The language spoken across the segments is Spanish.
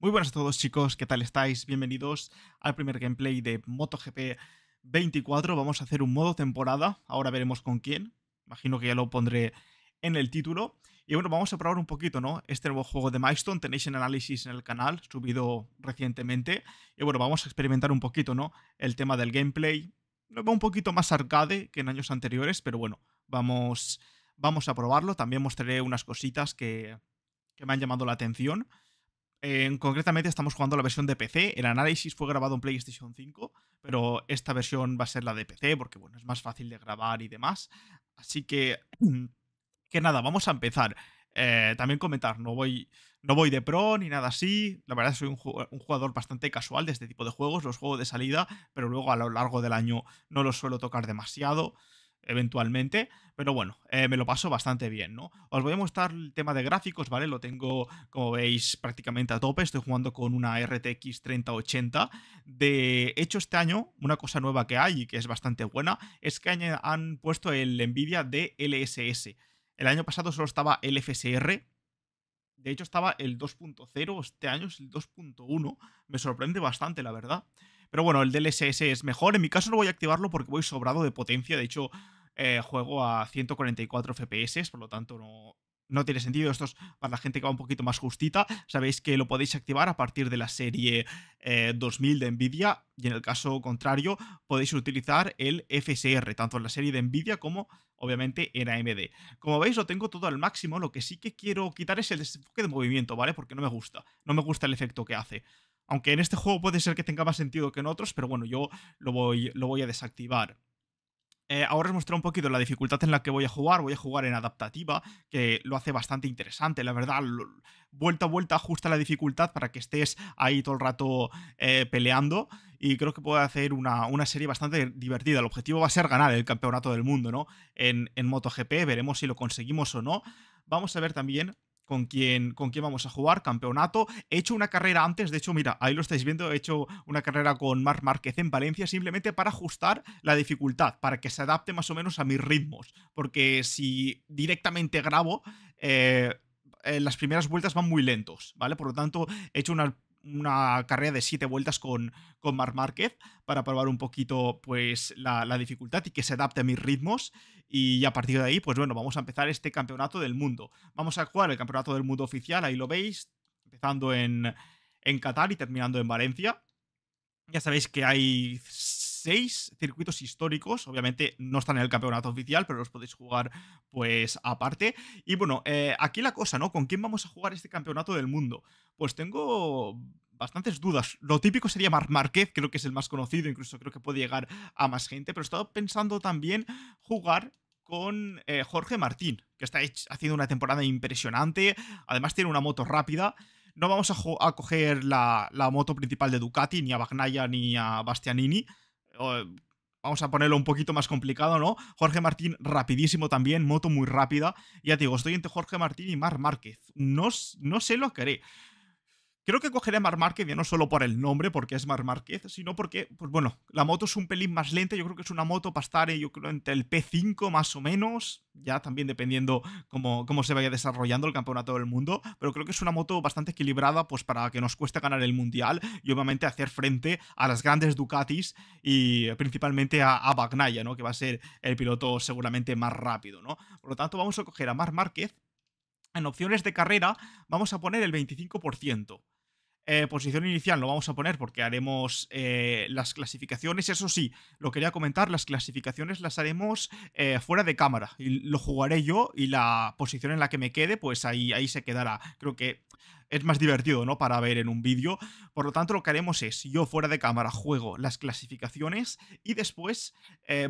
Muy buenas a todos chicos, ¿qué tal estáis? Bienvenidos al primer gameplay de MotoGP 24. Vamos a hacer un modo temporada, ahora veremos con quién. Imagino que ya lo pondré en el título. Y bueno, vamos a probar un poquito, ¿no? Este nuevo juego de Milestone, tenéis en análisis en el canal, subido recientemente. Y bueno, vamos a experimentar un poquito, ¿no? El tema del gameplay. Lo va un poquito más arcade que en años anteriores, pero bueno, vamos, vamos a probarlo. También mostraré unas cositas que, que me han llamado la atención concretamente estamos jugando la versión de PC. El análisis fue grabado en PlayStation 5, pero esta versión va a ser la de PC porque bueno, es más fácil de grabar y demás. Así que, que nada, vamos a empezar. Eh, también comentar, no voy, no voy de pro ni nada así. La verdad soy un, un, jugador bastante casual de este tipo de juegos. Los juego de salida, pero luego a lo largo del año no los suelo tocar demasiado eventualmente, pero bueno, eh, me lo paso bastante bien, ¿no? Os voy a mostrar el tema de gráficos, ¿vale? Lo tengo, como veis, prácticamente a tope. Estoy jugando con una RTX 3080. De hecho, este año, una cosa nueva que hay y que es bastante buena es que han puesto el NVIDIA DLSS... El año pasado solo estaba el FSR, de hecho, estaba el 2.0, este año es el 2.1. Me sorprende bastante, la verdad. Pero bueno, el DLSS es mejor. En mi caso no voy a activarlo porque voy sobrado de potencia. De hecho, eh, juego a 144 FPS, por lo tanto no, no tiene sentido. Esto es para la gente que va un poquito más justita. Sabéis que lo podéis activar a partir de la serie 2000 eh, de Nvidia y en el caso contrario podéis utilizar el FSR, tanto en la serie de Nvidia como obviamente en AMD. Como veis lo tengo todo al máximo, lo que sí que quiero quitar es el desenfoque de movimiento, ¿vale? Porque no me gusta, no me gusta el efecto que hace. Aunque en este juego puede ser que tenga más sentido que en otros, pero bueno, yo lo voy, lo voy a desactivar. Eh, ahora os mostré un poquito la dificultad en la que voy a jugar. Voy a jugar en adaptativa, que lo hace bastante interesante, la verdad. vuelta a vuelta ajusta la dificultad para que estés ahí todo el rato eh, peleando. Y creo que puede hacer una, serie bastante divertida. El objetivo va a ser ganar el campeonato del mundo, ¿no? En, en MotoGP, veremos si lo conseguimos o no. Vamos a ver también con quién, con quién vamos a jugar, campeonato. He hecho una carrera antes, de hecho, mira, ahí lo estáis viendo, he hecho una carrera con Marc Márquez en Valencia simplemente para ajustar la dificultad, para que se adapte más o menos a mis ritmos. Porque si directamente grabo... Eh, eh, las primeras vueltas van muy lentos, ¿vale? Por lo tanto, he hecho una una carrera de siete vueltas con, con Marc Márquez para probar un poquito pues, la, dificultad y que se adapte a mis ritmos. Y a partir de ahí, pues bueno, vamos a empezar este campeonato del mundo. Vamos a jugar el campeonato del mundo oficial, ahí lo veis, empezando en, en Qatar y terminando en Valencia. Ya sabéis que hay seis circuitos históricos. Obviamente no están en el campeonato oficial, pero los podéis jugar pues aparte. Y bueno, eh, aquí la cosa, ¿no? ¿Con quién vamos a jugar este campeonato del mundo? Pues tengo bastantes dudas. Lo típico sería Marc Márquez, creo que es el más conocido, incluso creo que puede llegar a más gente, pero he estado pensando también jugar con eh, Jorge Martín, que está haciendo una temporada impresionante, además tiene una moto rápida. No vamos a, coger la, moto principal de Ducati, ni a bagnaya ni a Bastianini, vamos a ponerlo un poquito más complicado, ¿no? Jorge Martín rapidísimo también, moto muy rápida. Ya te digo, estoy entre Jorge Martín y Mar Márquez. No, no sé lo que haré. Creo que cogeré a Mar Márquez ya no solo por el nombre, porque es Mar Márquez, sino porque, pues bueno, la moto es un pelín más lenta. Yo creo que es una moto para estar, eh, yo creo, entre el P5 más o menos. Ya también dependiendo cómo, cómo se vaya desarrollando el campeonato del mundo. Pero creo que es una moto bastante equilibrada, pues para que nos cueste ganar el mundial y obviamente hacer frente a las grandes Ducatis y principalmente a, Bagnaya, ¿no? Que va a ser el piloto seguramente más rápido, ¿no? Por lo tanto, vamos a coger a Mar Márquez. En opciones de carrera, vamos a poner el 25%. Eh, posición inicial lo vamos a poner porque haremos eh, las clasificaciones. Eso sí, lo quería comentar, las clasificaciones las haremos eh, fuera de cámara. Y lo jugaré yo y la posición en la que me quede, pues ahí, ahí se quedará. Creo que es más divertido, ¿no? Para ver en un vídeo. Por lo tanto, lo que haremos es, yo fuera de cámara juego las clasificaciones y después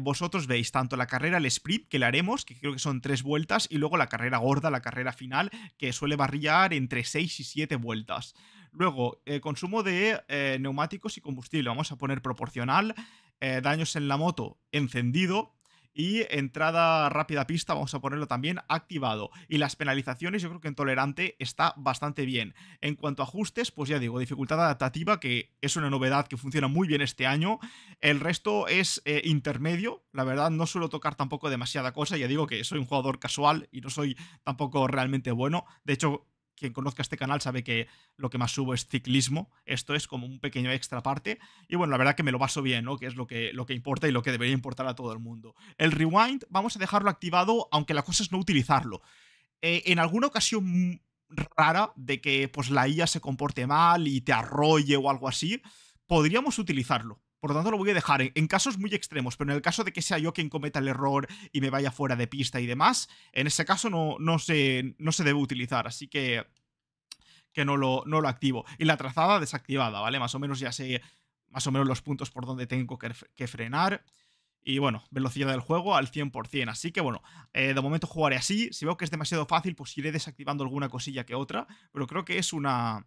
vosotros veis tanto la carrera, el sprint, que le haremos, que creo que son tres vueltas, y luego la carrera gorda, la carrera final, que suele barrillar entre seis y siete vueltas. Luego, eh, consumo de eh, neumáticos y combustible. Vamos a poner proporcional. Eh, daños en la moto, encendido. Y entrada rápida pista, vamos a ponerlo también activado. Y las penalizaciones, yo creo que en tolerante está bastante bien. En cuanto a ajustes, pues ya digo, dificultad adaptativa, que es una novedad que funciona muy bien este año. El resto es intermedio, la verdad no suelo tocar tampoco demasiada cosa, ya digo que soy un jugador casual y no soy tampoco realmente bueno. De hecho, quien conozca este canal sabe que lo que más subo es ciclismo. Esto es como un pequeño extra parte. Y bueno, la verdad que me lo baso bien, ¿no? Que es lo que, lo que importa y lo que debería importar a todo el mundo. El rewind vamos a dejarlo activado, aunque la cosa es no utilizarlo. Eh, en alguna ocasión rara de que pues la IA se comporte mal y te arrolle o algo así, podríamos utilizarlo. Por lo tanto, lo voy a dejar en, casos muy extremos, pero en el caso de que sea yo quien cometa el error y me vaya fuera de pista y demás, en ese caso no, no, se, debe utilizar, así que, que no, lo, no lo activo. Y la trazada desactivada, ¿vale? Más o menos ya sé más o menos los puntos por donde tengo que, frenar. Y bueno, velocidad del juego al 100%. Así que bueno, eh, de momento jugaré así. Si veo que es demasiado fácil, pues iré desactivando alguna cosilla que otra. Pero creo que es una,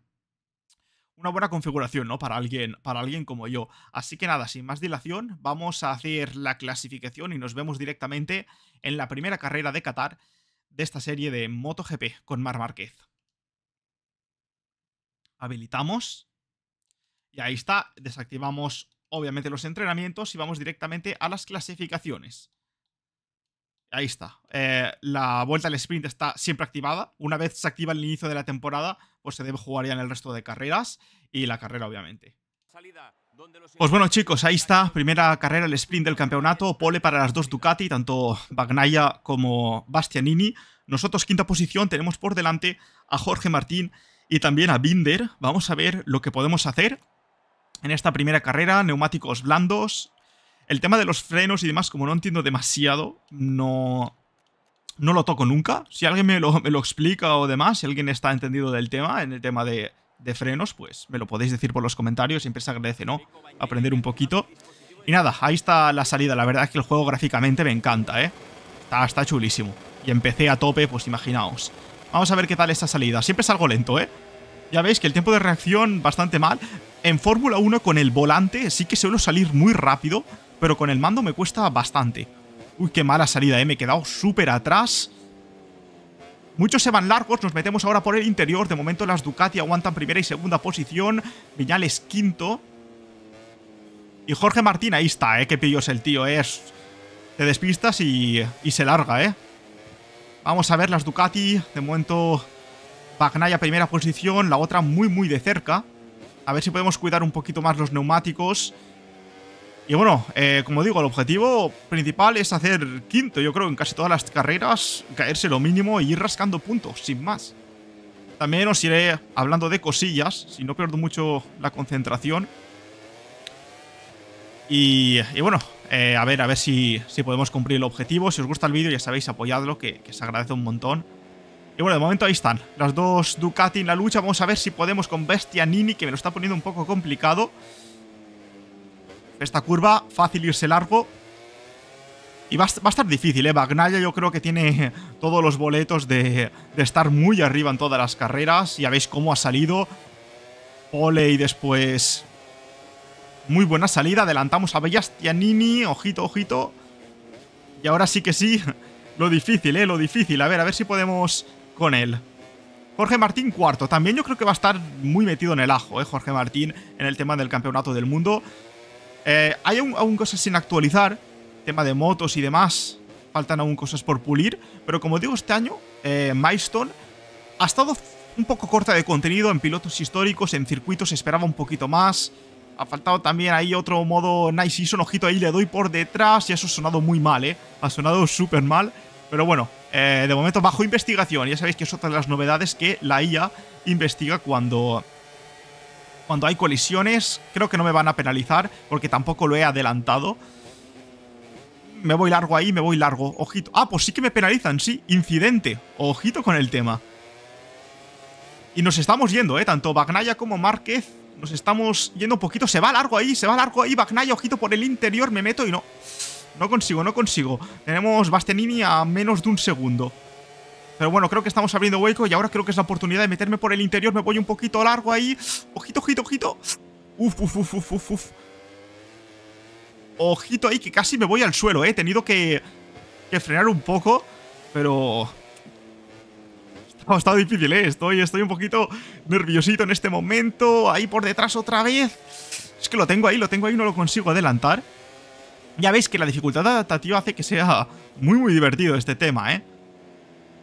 una buena configuración, ¿no? Para alguien, para alguien como yo. Así que nada, sin más dilación, vamos a hacer la clasificación y nos vemos directamente en la primera carrera de Qatar de esta serie de MotoGP con Mar Márquez. Habilitamos. Y ahí está, desactivamos obviamente los entrenamientos y vamos directamente a las clasificaciones. Ahí está. Eh, la vuelta al sprint está siempre activada. Una vez se activa el inicio de la temporada, pues se debe jugar ya en el resto de carreras y la carrera, obviamente. Pues bueno chicos, ahí está, primera carrera, el sprint del campeonato, pole para las dos Ducati, tanto Bagnaia como Bastianini. Nosotros quinta posición, tenemos por delante a Jorge Martín y también a Binder. Vamos a ver lo que podemos hacer en esta primera carrera, neumáticos blandos, el tema de los frenos y demás, como no entiendo demasiado, no, no lo toco nunca. Si alguien me lo, explica o demás, si alguien está entendido del tema, en el tema de, frenos, pues me lo podéis decir por los comentarios, siempre se agradece, ¿no? Aprender un poquito. Y nada, ahí está la salida, la verdad es que el juego gráficamente me encanta, ¿eh? Está, está chulísimo. Y empecé a tope, pues imaginaos. Vamos a ver qué tal esta salida, siempre es algo lento, ¿eh? Ya veis que el tiempo de reacción bastante mal. En Fórmula 1 con el volante sí que suelo salir muy rápido, pero con el mando me cuesta bastante. Uy, qué mala salida, ¿eh? Me he quedado súper atrás. Muchos se van largos, nos metemos ahora por el interior. De momento las Ducati aguantan primera y segunda posición. Viñales quinto. Y Jorge Martín, ahí está, ¿eh? Qué pillos el tío, eh. es... ¿eh? Te despistas y, y se larga, ¿eh? Vamos a ver las Ducati. De momento Bagnaya, primera posición, la otra muy muy de cerca. A ver si podemos cuidar un poquito más los neumáticos. Y bueno, eh, como digo, el objetivo principal es hacer quinto, yo creo, en casi todas las carreras, caerse lo mínimo y ir rascando puntos, sin más. También os iré hablando de cosillas, si no pierdo mucho la concentración. Y, bueno, eh, a ver, a ver si, podemos cumplir el objetivo. Si os gusta el vídeo, ya sabéis, apoyadlo, que, que se agradece un montón. Y bueno, de momento ahí están, las dos Ducati en la lucha. Vamos a ver si podemos con Bestia Nini, que me lo está poniendo un poco complicado. Esta curva, fácil irse largo. Y va, a estar difícil, ¿eh? Bagnaya yo creo que tiene todos los boletos de, de estar muy arriba en todas las carreras. Ya veis cómo ha salido. Pole y después... Muy buena salida. Adelantamos a Bellastianini. Ojito, ojito. Y ahora sí que sí. Lo difícil, ¿eh? Lo difícil. A ver, a ver si podemos con él. Jorge Martín cuarto. También yo creo que va a estar muy metido en el ajo, ¿eh? Jorge Martín en el tema del campeonato del mundo. Eh, hay aún, cosas sin actualizar, tema de motos y demás, faltan aún cosas por pulir, pero como digo, este año eh, Milestone ha estado un poco corta de contenido en pilotos históricos, en circuitos esperaba un poquito más, ha faltado también ahí otro modo Nice Season, ojito ahí le doy por detrás y eso ha sonado muy mal, ¿eh? Ha sonado súper mal, pero bueno, eh, de momento bajo investigación, ya sabéis que es otra de las novedades que la IA investiga cuando cuando hay colisiones. Creo que no me van a penalizar porque tampoco lo he adelantado. Me voy largo ahí, me voy largo. Ojito. Ah, pues sí que me penalizan, sí. Incidente. Ojito con el tema. Y nos estamos yendo, ¿eh? Tanto Bagnaya como Márquez. Nos estamos yendo un poquito. Se va largo ahí, se va largo ahí. Bagnaya, ojito por el interior. Me meto y no. No consigo, no consigo. Tenemos Bastenini a menos de un segundo. Pero bueno, creo que estamos abriendo hueco y ahora creo que es la oportunidad de meterme por el interior. Me voy un poquito largo ahí. Ojito, ojito, ojito. Uf, uf, uf, uf, uf, uf. Ojito ahí, que casi me voy al suelo, eh. He tenido que, frenar un poco, pero... Ha estado difícil, ¿eh? Estoy, estoy un poquito nerviosito en este momento. Ahí por detrás otra vez. Es que lo tengo ahí, lo tengo ahí, no lo consigo adelantar. Ya veis que la dificultad adaptativa hace que sea muy, muy divertido este tema, ¿eh?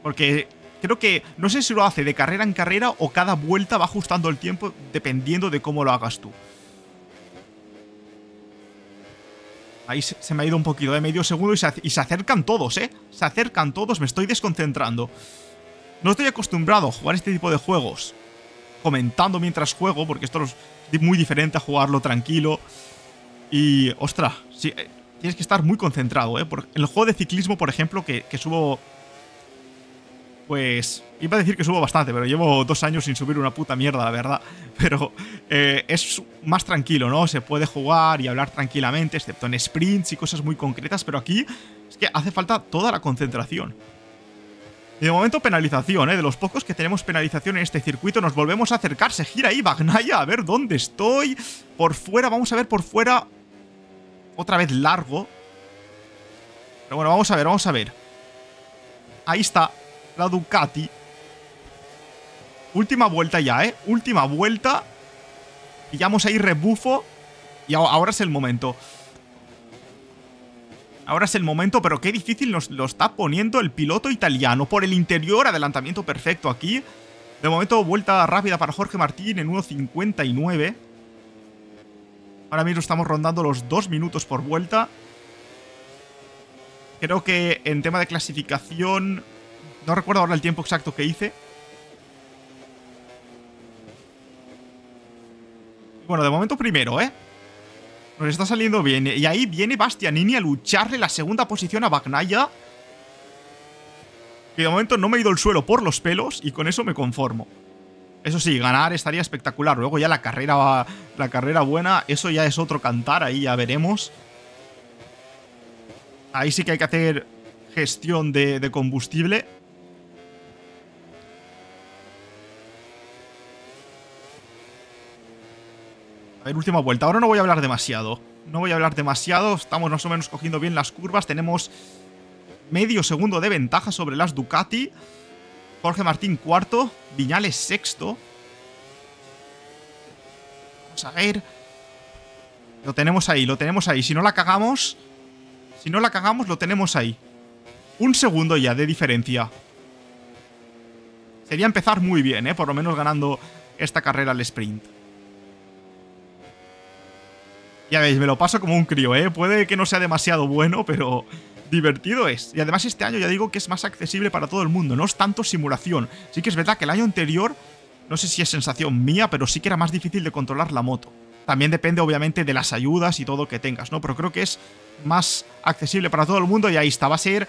Porque creo que no sé si lo hace de carrera en carrera o cada vuelta va ajustando el tiempo dependiendo de cómo lo hagas tú. Ahí se, me ha ido un poquito de medio segundo y se, acercan todos, ¿eh? Se acercan todos, me estoy desconcentrando. No estoy acostumbrado a jugar este tipo de juegos comentando mientras juego, porque esto es muy diferente a jugarlo tranquilo. Y, ostras, eh, tienes que estar muy concentrado, ¿eh? el juego de ciclismo, por ejemplo, que subo pues iba a decir que subo bastante, pero llevo dos años sin subir una puta mierda, la verdad. Pero eh, es más tranquilo, ¿no? Se puede jugar y hablar tranquilamente, excepto en sprints y cosas muy concretas, pero aquí es que hace falta toda la concentración. Y de momento penalización, ¿eh? De los pocos que tenemos penalización en este circuito, nos volvemos a acercar, se gira ahí Bagnaya, a ver dónde estoy. Por fuera, vamos a ver por fuera. Otra vez largo. Pero bueno, vamos a ver, vamos a ver. Ahí está, la Ducati. Última vuelta ya, ¿eh? Última vuelta. Pillamos ahí rebufo. Y ahora es el momento. Ahora es el momento, pero qué difícil nos lo está poniendo el piloto italiano. Por el interior, adelantamiento perfecto aquí. De momento, vuelta rápida para Jorge Martín en 1.59. Ahora mismo estamos rondando los dos minutos por vuelta. Creo que en tema de clasificación no recuerdo ahora el tiempo exacto que hice. Bueno, de momento primero, ¿eh? Nos está saliendo bien. Y ahí viene Bastianini a lucharle la segunda posición a Bagnaya. Que de momento no me he ido al suelo por los pelos y con eso me conformo. Eso sí, ganar estaría espectacular. Luego ya la carrera, la carrera buena, eso ya es otro cantar, ahí ya veremos. Ahí sí que hay que hacer gestión de, de combustible. última vuelta. Ahora no voy a hablar demasiado. No voy a hablar demasiado. Estamos más o menos cogiendo bien las curvas. Tenemos medio segundo de ventaja sobre las Ducati. Jorge Martín cuarto. Viñales sexto. Vamos a ver. Lo tenemos ahí, lo tenemos ahí. Si no la cagamos... Si no la cagamos, lo tenemos ahí. Un segundo ya de diferencia. Sería empezar muy bien, ¿eh? Por lo menos ganando esta carrera al sprint. Ya veis, me lo paso como un crío, ¿eh? Puede que no sea demasiado bueno, pero divertido es. Y además este año ya digo que es más accesible para todo el mundo, no es tanto simulación. Sí que es verdad que el año anterior, no sé si es sensación mía, pero sí que era más difícil de controlar la moto. También depende obviamente de las ayudas y todo que tengas, ¿no? Pero creo que es más accesible para todo el mundo y ahí está, va a ser...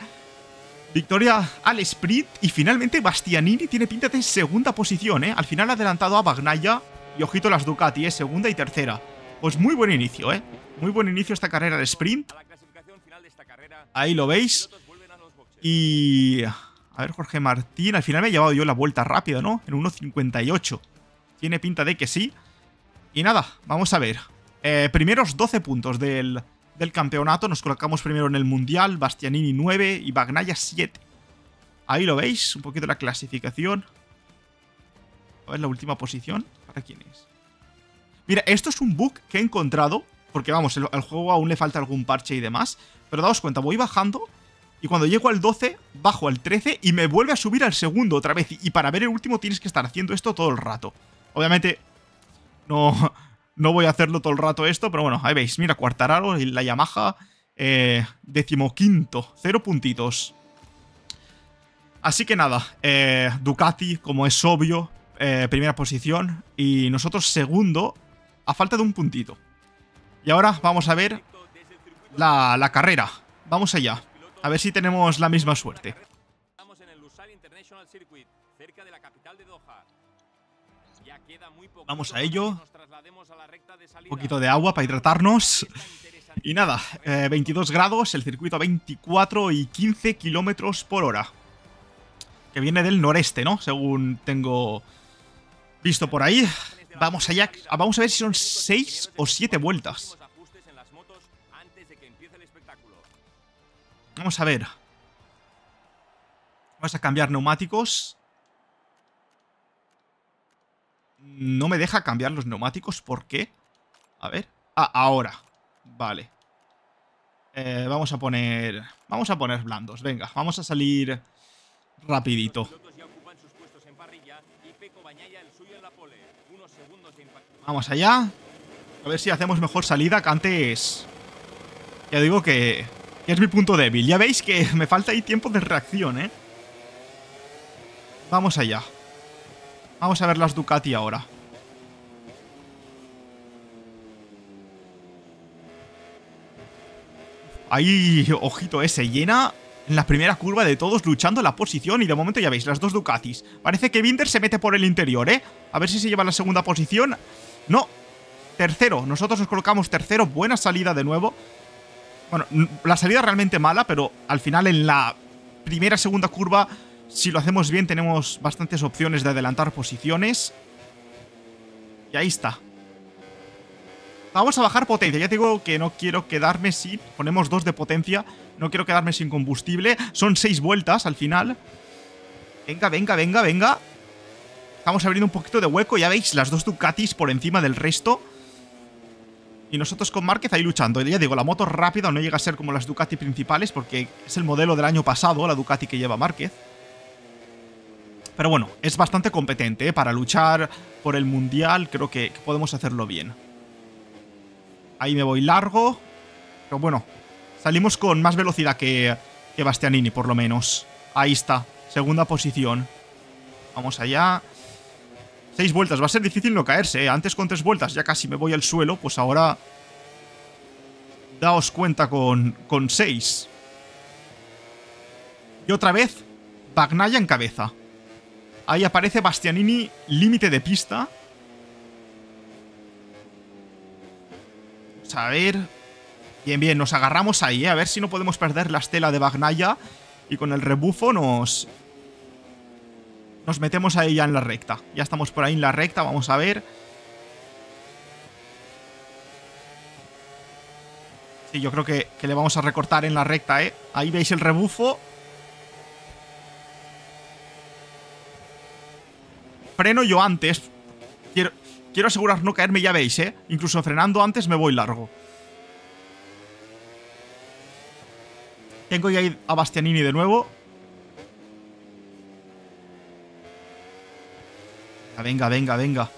Victoria al sprint y finalmente Bastianini tiene pinta de segunda posición, ¿eh? Al final ha adelantado a Bagnaia y ojito las Ducati, es ¿eh? Segunda y tercera. Pues muy buen inicio, ¿eh? Muy buen inicio esta carrera de sprint. Ahí lo veis. Y... A ver, Jorge Martín. Al final me he llevado yo la vuelta rápida, ¿no? En 1.58. Tiene pinta de que sí. Y nada, vamos a ver. Eh, primeros 12 puntos del, campeonato. Nos colocamos primero en el Mundial. Bastianini 9 y Bagnaya 7. Ahí lo veis. Un poquito la clasificación. A ver la última posición. ¿Para quién es? Mira, esto es un bug que he encontrado, porque vamos, el, juego aún le falta algún parche y demás, pero daos cuenta, voy bajando y cuando llego al 12, bajo al 13 y me vuelve a subir al segundo otra vez. Y para ver el último tienes que estar haciendo esto todo el rato. Obviamente, no, no voy a hacerlo todo el rato esto, pero bueno, ahí veis. Mira, Cuartararo y la Yamaha, eh, decimoquinto, cero puntitos. Así que nada, eh, Ducati, como es obvio, eh, primera posición. Y nosotros segundo, a falta de un puntito. Y ahora vamos a ver la, carrera. Vamos allá. A ver si tenemos la misma suerte. Vamos a ello. Un poquito de agua para hidratarnos. Y nada, 22 eh, grados, el circuito a 24 y 15 kilómetros por hora. Que viene del noreste, ¿no? Según tengo visto por ahí. Vamos allá. Vamos a ver si son 6 o 7 vueltas. Vamos a ver. Vamos a cambiar neumáticos. No me deja cambiar los neumáticos. ¿Por qué? A ver. Ah, ahora. Vale. Eh, vamos a poner... Vamos a poner blandos. Venga, vamos a salir rapidito. Vamos allá. A ver si hacemos mejor salida que antes... Ya digo que, es mi punto débil. Ya veis que me falta ahí tiempo de reacción, ¿eh? Vamos allá. Vamos a ver las Ducati ahora. Ahí, ojito, ese ¿eh? llena en la primera curva de todos luchando la posición y de momento ya veis, las dos Ducatis. Parece que Binder se mete por el interior, ¿eh? A ver si se lleva la segunda posición. No, tercero, nosotros nos colocamos tercero, buena salida de nuevo. Bueno, la salida realmente mala, pero al final en la primera, segunda curva, si lo hacemos bien tenemos bastantes opciones de adelantar posiciones. Y ahí está, Vamos a bajar potencia. Ya digo que no quiero quedarme sin... Ponemos dos de potencia. No quiero quedarme sin combustible. Son seis vueltas al final. Venga, venga, venga, venga. Estamos abriendo un poquito de hueco. Ya veis, las dos Ducatis por encima del resto. Y nosotros con Márquez ahí luchando. Ya digo, la moto rápida no llega a ser como las Ducati principales porque es el modelo del año pasado, la Ducati que lleva Márquez. Pero bueno, es bastante competente ¿eh? para luchar por el Mundial. Creo que podemos hacerlo bien. Ahí me voy largo. Pero bueno, salimos con más velocidad que, Bastianini, por lo menos. Ahí está, segunda posición. Vamos allá. Seis vueltas, va a ser difícil no caerse. ¿eh? Antes con tres vueltas ya casi me voy al suelo, pues ahora... Daos cuenta con, con seis. Y otra vez, Bagnaya en cabeza. Ahí aparece Bastianini, límite de pista. a ver. Bien, bien, nos agarramos ahí, ¿eh? A ver si no podemos perder la estela de Bagnaya. Y con el rebufo nos... Nos metemos ahí ya en la recta. Ya estamos por ahí en la recta, vamos a ver. Sí, yo creo que, que le vamos a recortar en la recta, ¿eh? Ahí veis el rebufo. Freno yo antes, Quiero asegurar no caerme, ya veis, ¿eh? Incluso frenando antes me voy largo. Tengo ya a Bastianini de nuevo. Venga, venga, venga.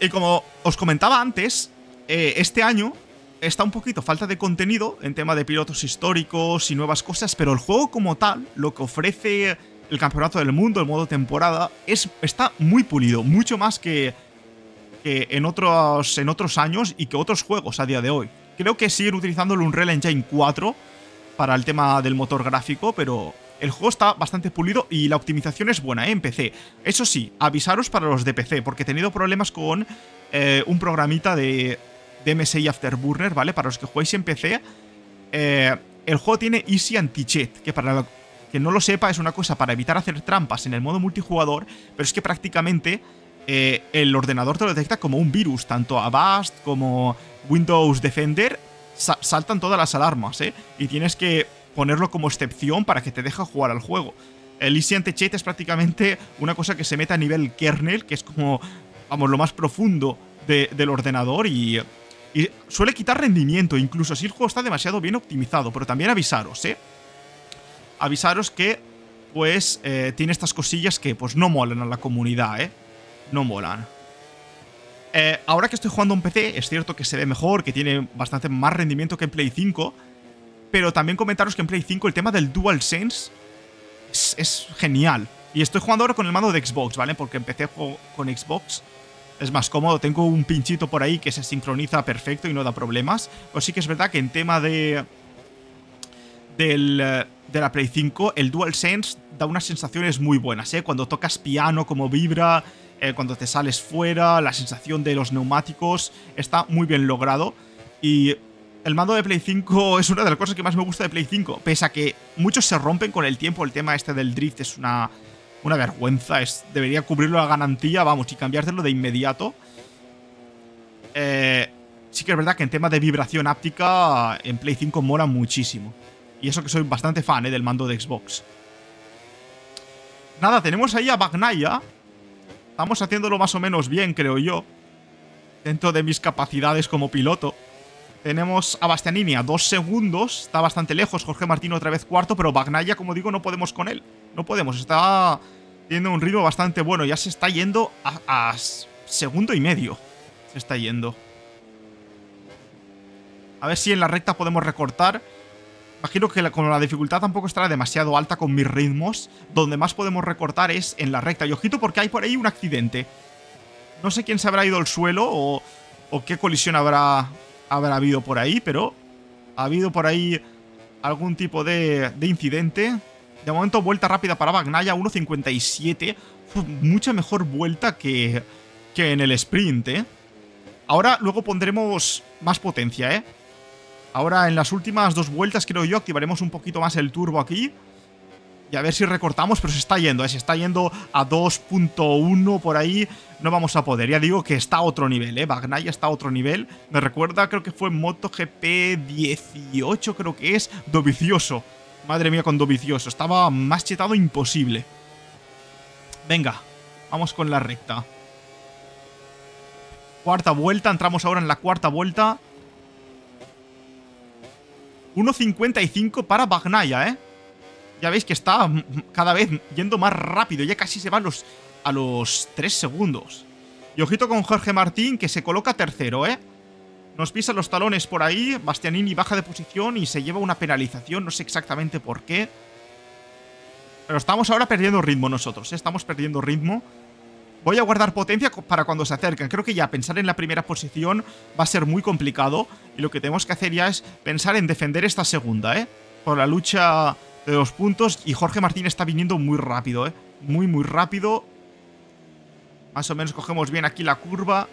Y como os comentaba antes, eh, este año está un poquito falta de contenido en tema de pilotos históricos y nuevas cosas, pero el juego como tal, lo que ofrece el campeonato del mundo, el modo temporada, es, está muy pulido, mucho más que, que en, otros, en otros años y que otros juegos a día de hoy. Creo que siguen utilizando el Unreal Engine 4 para el tema del motor gráfico, pero el juego está bastante pulido y la optimización es buena ¿eh? en PC. Eso sí, avisaros para los de PC, porque he tenido problemas con eh, un programita de, de, MSI Afterburner, ¿vale? Para los que jugáis en PC, eh, el juego tiene Easy Anti-Cheat, que para, la, que no lo sepa es una cosa para evitar hacer trampas en el modo multijugador, pero es que prácticamente eh, el ordenador te lo detecta como un virus, tanto Avast como Windows Defender saltan todas las alarmas, ¿eh? Y tienes que ponerlo como excepción para que te deje jugar al juego. El Easy es prácticamente una cosa que se mete a nivel kernel, que es como, vamos, lo más profundo del ordenador y, y suele quitar rendimiento, incluso si el juego está demasiado bien optimizado, pero también avisaros, ¿eh? avisaros que pues eh, tiene estas cosillas que pues no molan a la comunidad, ¿eh? No molan. Eh, ahora que estoy jugando un PC, es cierto que se ve mejor, que tiene bastante más rendimiento que en Play 5, pero también comentaros que en Play 5 el tema del DualSense es, es genial. Y estoy jugando ahora con el mando de Xbox, ¿vale? Porque empecé con Xbox. Es más cómodo, tengo un pinchito por ahí que se sincroniza perfecto y no da problemas. Pues sí que es verdad que en tema de... Del, eh, de la Play 5, el DualSense da unas sensaciones muy buenas, ¿eh? Cuando tocas piano, como vibra, eh, cuando te sales fuera, la sensación de los neumáticos, está muy bien logrado. Y el mando de Play 5 es una de las cosas que más me gusta de Play 5. Pese a que muchos se rompen con el tiempo, el tema este del drift es una, una vergüenza. Es, debería cubrirlo la garantía, vamos, y cambiártelo de inmediato. Eh, sí que es verdad que en tema de vibración áptica, en Play 5 mola muchísimo. Y eso que soy bastante fan, eh, Del mando de Xbox. Nada, tenemos ahí a Bagnaya. Estamos haciéndolo más o menos bien, creo yo. Dentro de mis capacidades como piloto. Tenemos a Bastianini a dos segundos. Está bastante lejos. Jorge Martín otra vez cuarto. Pero Bagnaya, como digo, no podemos con él. No podemos. Está tiene un ritmo bastante bueno. Ya se está yendo a, a, segundo y medio. Se está yendo. A ver si en la recta podemos recortar. Imagino que la, con la dificultad tampoco estará demasiado alta con mis ritmos. Donde más podemos recortar es en la recta. Y ojito porque hay por ahí un accidente. No sé quién se habrá ido al suelo o, qué colisión habrá, habrá habido por ahí, pero ha habido por ahí algún tipo de, incidente. De momento, vuelta rápida para Bagnaya, 1.57. Mucha mejor vuelta que, que en el sprint, ¿eh? Ahora, luego pondremos más potencia, ¿eh? Ahora en las últimas dos vueltas creo yo activaremos un poquito más el turbo aquí. Y a ver si recortamos, pero se está yendo, ¿eh? se está yendo a 2.1 por ahí. No vamos a poder, ya digo que está a otro nivel, ¿eh? Bagnaya está a otro nivel. Me recuerda, creo que fue MotoGP 18, creo que es, Dovicioso. Madre mía, con Dovicioso. Estaba más chetado imposible. Venga, vamos con la recta. Cuarta vuelta, entramos ahora en la cuarta vuelta. 1.55 para Bagnaya, ¿eh? Ya veis que está cada vez yendo más rápido. Ya casi se va a los, a los 3 segundos. Y ojito con Jorge Martín, que se coloca tercero, ¿eh? Nos pisa los talones por ahí. Bastianini baja de posición y se lleva una penalización. No sé exactamente por qué. Pero estamos ahora perdiendo ritmo nosotros. ¿eh? Estamos perdiendo ritmo. Voy a guardar potencia para cuando se acerquen. Creo que ya pensar en la primera posición va a ser muy complicado. Y lo que tenemos que hacer ya es pensar en defender esta segunda, ¿eh? Por la lucha de los puntos. Y Jorge Martín está viniendo muy rápido, ¿eh? Muy, muy rápido. Más o menos cogemos bien aquí la curva.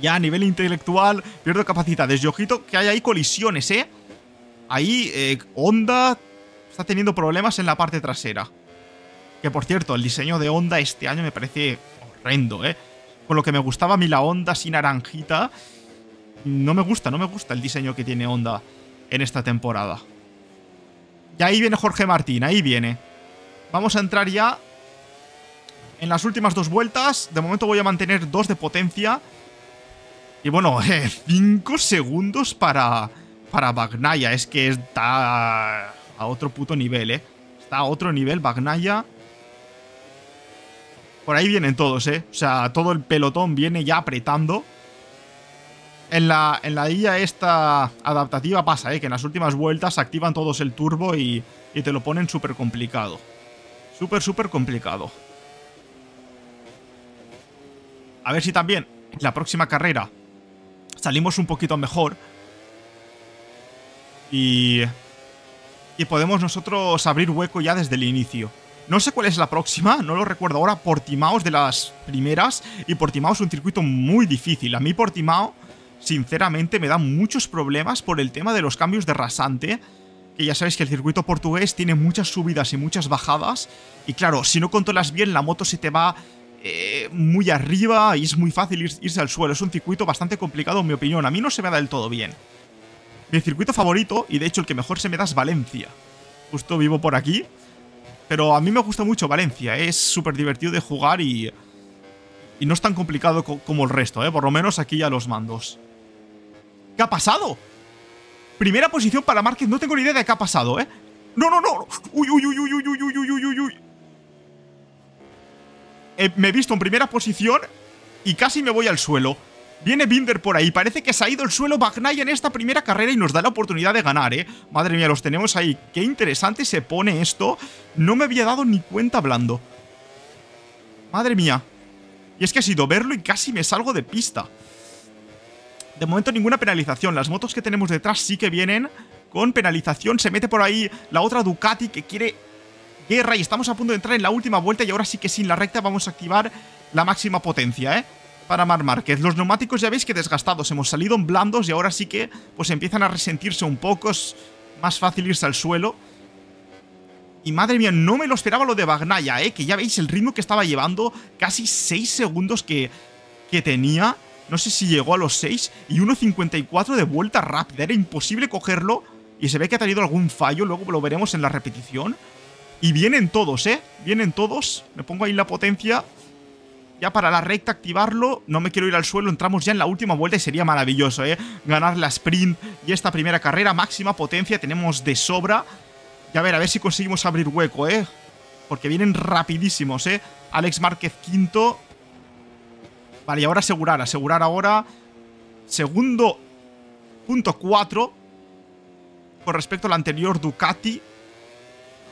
Ya a nivel intelectual pierdo capacidades. Y ojito que hay ahí colisiones, ¿eh? Ahí eh, Onda está teniendo problemas en la parte trasera. Que por cierto, el diseño de Honda este año me parece horrendo, ¿eh? Con lo que me gustaba a mí la Honda sin naranjita, no me gusta, no me gusta el diseño que tiene Honda en esta temporada. Y ahí viene Jorge Martín, ahí viene. Vamos a entrar ya en las últimas dos vueltas. De momento voy a mantener dos de potencia. Y bueno, eh, cinco segundos para, para Bagnaya. Es que está a otro puto nivel, ¿eh? Está a otro nivel Bagnaya. Por ahí vienen todos, ¿eh? O sea, todo el pelotón viene ya apretando. En la, en la IA esta adaptativa pasa, ¿eh? Que en las últimas vueltas activan todos el turbo y, y te lo ponen súper complicado. Súper, súper complicado. A ver si también la próxima carrera salimos un poquito mejor. Y, y podemos nosotros abrir hueco ya desde el inicio. No sé cuál es la próxima, no lo recuerdo ahora. Portimao es de las primeras y Portimao es un circuito muy difícil. A mí Portimao, sinceramente, me da muchos problemas por el tema de los cambios de rasante. Que ya sabéis que el circuito portugués tiene muchas subidas y muchas bajadas. Y claro, si no controlas bien, la moto se te va eh, muy arriba y es muy fácil irse al suelo. Es un circuito bastante complicado, en mi opinión. A mí no se me da del todo bien. Mi circuito favorito, y de hecho el que mejor se me da es Valencia. Justo vivo por aquí. Pero a mí me gusta mucho Valencia, es súper divertido de jugar y... Y no es tan complicado como el resto, ¿eh? Por lo menos aquí ya los mandos. ¿Qué ha pasado? Primera posición para Márquez, no tengo ni idea de qué ha pasado, ¿eh? ¡No, no, no! ¡Uy, uy, uy, uy, uy, uy, uy, uy, uy, uy! Eh, me he visto en primera posición y casi me voy al suelo. Viene Binder por ahí. Parece que se ha ido el suelo Bagnai en esta primera carrera y nos da la oportunidad de ganar, ¿eh? Madre mía, los tenemos ahí. Qué interesante se pone esto. No me había dado ni cuenta hablando. Madre mía. Y es que ha sido verlo y casi me salgo de pista. De momento ninguna penalización. Las motos que tenemos detrás sí que vienen con penalización. Se mete por ahí la otra Ducati que quiere guerra y estamos a punto de entrar en la última vuelta y ahora sí que sin la recta vamos a activar la máxima potencia, ¿eh? para Mar Márquez. Los neumáticos ya veis que desgastados, hemos salido en blandos y ahora sí que pues empiezan a resentirse un poco, es más fácil irse al suelo. Y madre mía, no me lo esperaba lo de Bagnaya, ¿eh? que ya veis el ritmo que estaba llevando, casi 6 segundos que, que tenía, no sé si llegó a los 6 y 1.54 de vuelta rápida, era imposible cogerlo y se ve que ha tenido algún fallo, luego lo veremos en la repetición. Y vienen todos, ¿eh? Vienen todos. Me pongo ahí la potencia. Ya para la recta activarlo, no me quiero ir al suelo, entramos ya en la última vuelta y sería maravilloso, ¿eh? Ganar la sprint y esta primera carrera, máxima potencia, tenemos de sobra. Y a ver, a ver si conseguimos abrir hueco, ¿eh? Porque vienen rapidísimos, ¿eh? Alex Márquez quinto. Vale, y ahora asegurar, asegurar ahora. Segundo, punto cuatro Con respecto al anterior Ducati.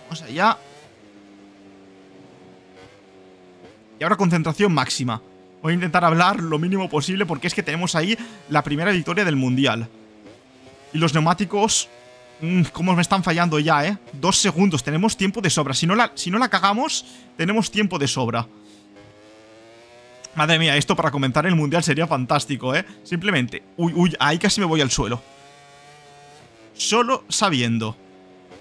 Vamos allá. Y ahora concentración máxima. Voy a intentar hablar lo mínimo posible porque es que tenemos ahí la primera victoria del Mundial. Y los neumáticos... Mmm, ¿Cómo me están fallando ya, eh? Dos segundos, tenemos tiempo de sobra. Si no, la, si no la cagamos, tenemos tiempo de sobra. Madre mía, esto para comentar el Mundial sería fantástico, ¿eh? Simplemente... Uy, uy, ahí casi me voy al suelo. Solo sabiendo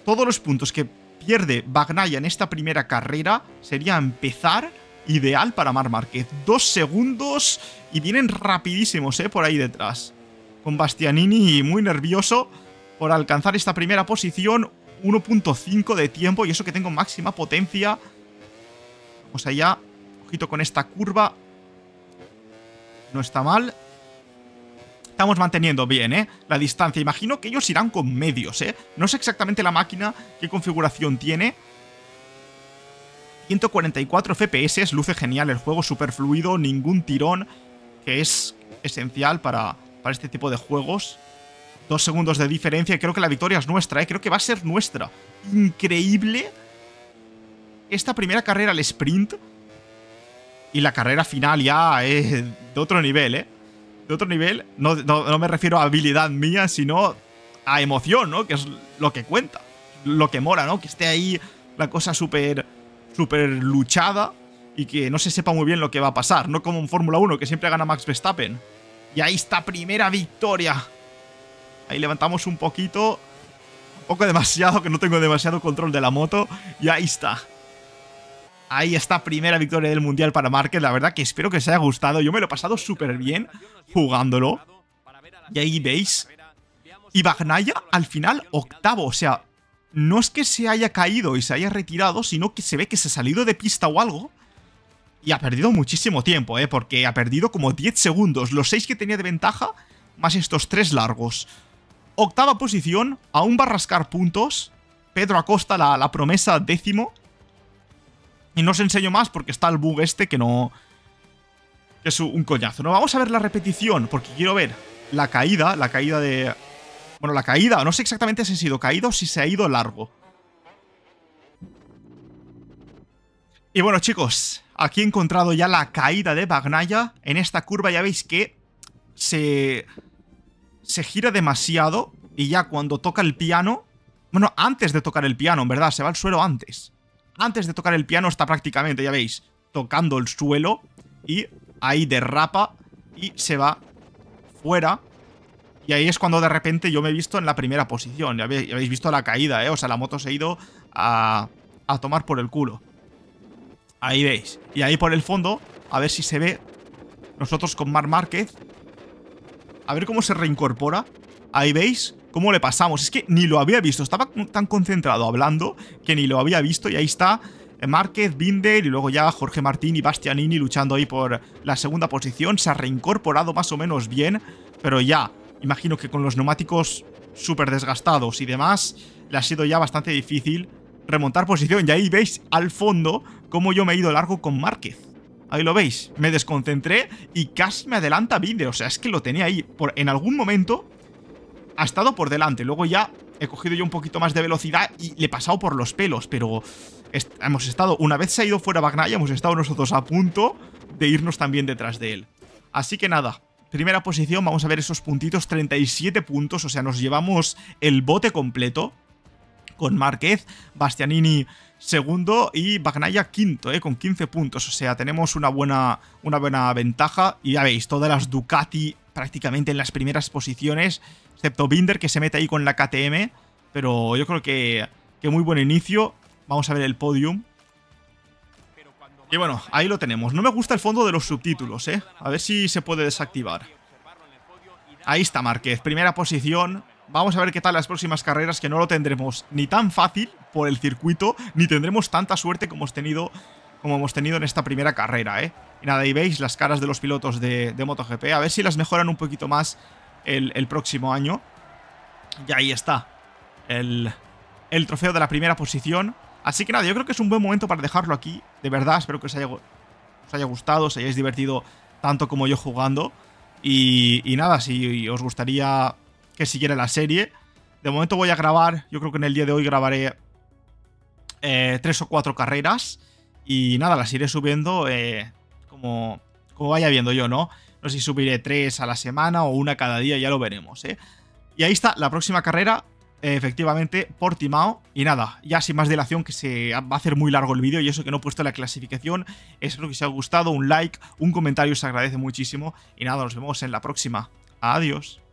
todos los puntos que pierde Bagnaya en esta primera carrera sería empezar ideal para Mar Márquez. Dos segundos y vienen rapidísimos eh, por ahí detrás. Con Bastianini muy nervioso por alcanzar esta primera posición. 1.5 de tiempo y eso que tengo máxima potencia. Vamos allá. Ojito con esta curva. No está mal. Estamos manteniendo bien, ¿eh? La distancia. Imagino que ellos irán con medios, ¿eh? No sé exactamente la máquina, qué configuración tiene 144 FPS, luce genial el juego, súper fluido, ningún tirón, que es esencial para, para este tipo de juegos. Dos segundos de diferencia y creo que la victoria es nuestra, ¿eh? creo que va a ser nuestra. Increíble esta primera carrera al sprint y la carrera final ya es eh, de otro nivel, ¿eh? De otro nivel, no, me refiero a habilidad mía, sino a emoción, ¿no? Que es lo que cuenta, lo que mola, ¿no? Que esté ahí la cosa súper súper luchada y que no se sepa muy bien lo que va a pasar, no como en Fórmula 1, que siempre gana Max Verstappen. Y ahí está, primera victoria. Ahí levantamos un poquito, un poco demasiado, que no tengo demasiado control de la moto, y ahí está. Ahí está, primera victoria del Mundial para Márquez. La verdad que espero que os haya gustado. Yo me lo he pasado súper bien jugándolo. Y ahí veis. Y Bagnaya, al final, octavo. O sea, no es que se haya caído y se haya retirado, sino que se ve que se ha salido de pista o algo. Y ha perdido muchísimo tiempo, ¿eh? Porque ha perdido como 10 segundos, los 6 que tenía de ventaja, más estos 3 largos. Octava posición, aún va a rascar puntos. Pedro Acosta, la, la promesa décimo. Y no os enseño más porque está el bug este que no... Que es un coñazo, ¿no? Vamos a ver la repetición, porque quiero ver la caída, la caída de bueno, la caída. No sé exactamente si ha sido caído o si se ha ido largo. Y bueno, chicos, aquí he encontrado ya la caída de Bagnaya. En esta curva ya veis que se, se gira demasiado y ya cuando toca el piano... Bueno, antes de tocar el piano, en verdad, se va al suelo antes. Antes de tocar el piano está prácticamente, ya veis, tocando el suelo y ahí derrapa y se va fuera y ahí es cuando de repente yo me he visto en la primera posición. Ya habéis, visto la caída, ¿eh? O sea, la moto se ha ido a, a tomar por el culo. Ahí veis. Y ahí por el fondo, a ver si se ve nosotros con Mar Márquez. A ver cómo se reincorpora. Ahí veis cómo le pasamos. Es que ni lo había visto. Estaba tan concentrado hablando que ni lo había visto. Y ahí está eh, Márquez, Binder y luego ya Jorge Martín y Bastianini luchando ahí por la segunda posición. Se ha reincorporado más o menos bien. Pero ya imagino que con los neumáticos súper desgastados y demás, le ha sido ya bastante difícil remontar posición. Y ahí veis al fondo cómo yo me he ido largo con Márquez. Ahí lo veis, me desconcentré y casi me adelanta Binder. o sea, es que lo tenía ahí. Por, en algún momento ha estado por delante, luego ya he cogido yo un poquito más de velocidad y le he pasado por los pelos, pero hemos estado, una vez se ha ido fuera Bagnaya, hemos estado nosotros a punto de irnos también detrás de él. Así que nada, primera posición, vamos a ver esos puntitos, 37 puntos, o sea, nos llevamos el bote completo con Márquez, Bastianini segundo y Bagnaya quinto, eh, con 15 puntos. O sea, tenemos una buena, una buena ventaja. Y ya veis, todas las Ducati prácticamente en las primeras posiciones, excepto Binder que se mete ahí con la KTM. Pero yo creo que, que muy buen inicio. Vamos a ver el podium. Y bueno, ahí lo tenemos. No me gusta el fondo de los subtítulos, ¿eh? A ver si se puede desactivar. Ahí está Márquez, primera posición. Vamos a ver qué tal las próximas carreras, que no lo tendremos ni tan fácil por el circuito, ni tendremos tanta suerte como hemos tenido, como hemos tenido en esta primera carrera, ¿eh? Y nada, ahí veis las caras de los pilotos de, MotoGP. A ver si las mejoran un poquito más el, próximo año. Y ahí está el, el trofeo de la primera posición. Así que nada, yo creo que es un buen momento para dejarlo aquí. De verdad, espero que os haya, gustado, os hayáis divertido tanto como yo jugando. Y, nada, si os gustaría que siguiera la serie. De momento voy a grabar, yo creo que en el día de hoy grabaré eh, tres o cuatro carreras. Y nada, las iré subiendo eh, como, como vaya viendo yo, ¿no? No sé si subiré tres a la semana o una cada día, ya lo veremos, ¿eh? Y ahí está, la próxima carrera efectivamente Portimao. Y nada, ya sin más dilación que se va a hacer muy largo el vídeo y eso que no he puesto la clasificación. Espero que os haya gustado, un like, un comentario se agradece muchísimo. Y nada, nos vemos en la próxima. Adiós.